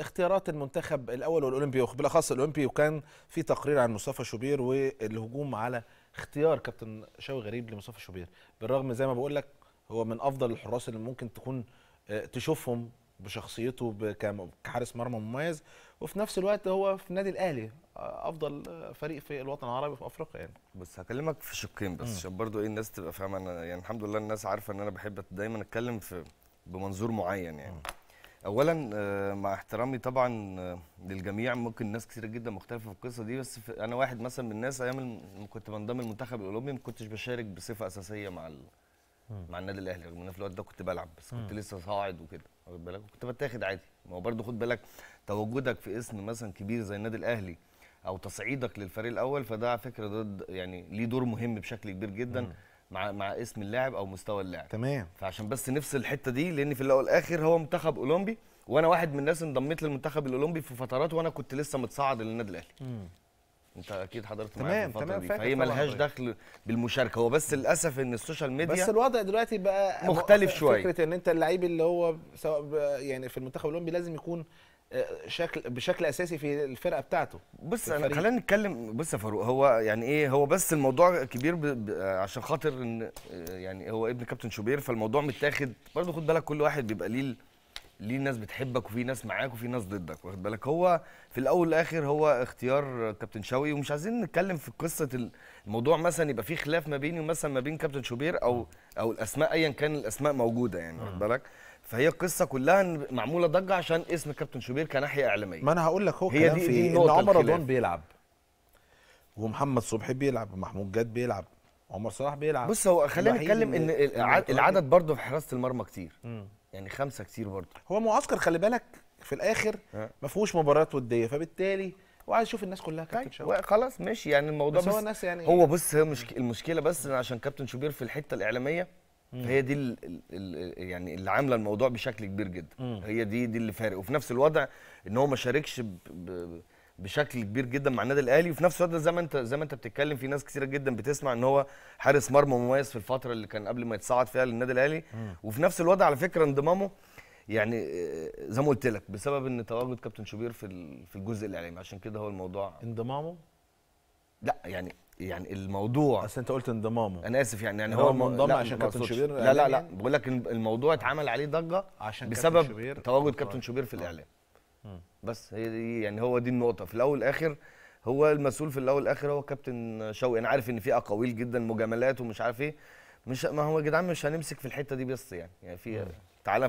اختيارات المنتخب الاول والاولمبي وبالاخص الاولمبي وكان في تقرير عن مصطفى شوبير والهجوم على اختيار كابتن شوقي غريب لمصطفى شوبير بالرغم زي ما بقول لك هو من افضل الحراس اللي ممكن تكون آه، تشوفهم بشخصيته كحارس مرمى مميز وفي نفس الوقت هو في النادي الاهلي آه، افضل فريق في الوطن العربي في افريقيا يعني بس هكلمك في شقين بس عشان برضو ايه الناس تبقى فاهمه انا يعني الحمد لله الناس عارفه ان انا بحب دايما اتكلم في بمنظور معين يعني م. اولا آه، مع احترامي طبعا آه، للجميع ممكن ناس كثيره جدا مختلفه في القصه دي بس انا واحد مثلا من الناس ايام كنت بنضم المنتخب الاولمبي ما كنتش بشارك بصفه اساسيه مع ال... مع النادي الاهلي رغم ان في الوقت ده كنت بلعب بس كنت لسه صاعد وكده واخد بالك كنت بتاخد عادي ما هو برضه خد بالك تواجدك في اسم مثلا كبير زي النادي الاهلي او تصعيدك للفريق الاول فده على فكره ده يعني ليه دور مهم بشكل كبير جدا مع مع اسم اللاعب او مستوى اللاعب تمام فعشان بس نفصل الحته دي لان في الاول والاخر هو منتخب اولمبي وانا واحد من الناس انضميت للمنتخب الاولمبي في فترات وانا كنت لسه متصعد للنادي الاهلي انت اكيد حضرت معايا في الفتره تمام دي فهي ملهاش دخل بالمشاركه هو بس للاسف ان السوشيال ميديا بس الوضع دلوقتي بقى مختلف شويه فكره ان انت اللعيب اللي هو سواء يعني في المنتخب الاولمبي لازم يكون شكل بشكل اساسي في الفرقه بتاعته بص انا خلينا نتكلم بص يا فاروق هو يعني ايه هو بس الموضوع كبير ب... ب... عشان خاطر ان آه، يعني هو ابن كابتن شوبير فالموضوع متاخد برضه خد بالك كل واحد بيبقى ليه ليه ناس بتحبك وفي ناس معاك وفي ناس ضدك واخد بالك هو في الاول والاخر هو اختيار كابتن شوقي ومش عايزين نتكلم في قصه الموضوع مثلا يبقى في خلاف ما بيني ومثلا ما بين كابتن شوبير او او الاسماء ايا كان الاسماء موجوده يعني واخد بالك فهي القصه كلها معموله ضجه عشان اسم كابتن شوبير كناحيه اعلاميه ما انا هقول لك هو هي كلام دي في دي ان عمر رضوان بيلعب ومحمد صبحي بيلعب ومحمود جاد بيلعب عمر صلاح بيلعب بص هو خلينا نتكلم ان العدد برضه في حراسه المرمى كتير م. يعني خمسه كتير برضه هو معسكر خلي بالك في الاخر ما فيهوش مباريات وديه فبالتالي وعايز اشوف الناس كلها كابتن طيب، شوبير خلاص ماشي يعني الموضوع بس, بس هو الناس يعني هو بص هي المشكله بس عشان كابتن شوبير في الحته الاعلاميه هي دي الـ الـ يعني اللي عامله الموضوع بشكل كبير جدا مم. هي دي دي اللي فارق وفي نفس الوضع ان هو ما شاركش بشكل كبير جدا مع النادي الاهلي وفي نفس الوقت زي ما انت زي ما انت بتتكلم في ناس كثيره جدا بتسمع ان هو حارس مرمى مميز في الفتره اللي كان قبل ما يتصعد فيها للنادي الاهلي وفي نفس الوضع على فكره انضمامه يعني آه، زي ما قلت لك بسبب ان تواجد كابتن شوبير في في الجزء الاعلامي عشان كده هو الموضوع انضمامه لا يعني يعني الموضوع اصل انت قلت انضمامه انا اسف يعني يعني هو انضم عشان كابتن شوبير لا لا لا بقول لك الموضوع اتعمل عليه ضجه عشان بسبب تواجد كابتن طيب. شوبير في آه. الاعلام بس هي دي يعني هو دي النقطه في الاول والاخر هو المسؤول في الاول والاخر هو كابتن شوقي انا عارف ان في اقاويل جدا مجاملات ومش عارف ايه مش ما هو يا جدعان مش هنمسك في الحته دي بس يعني يعني في تعالى في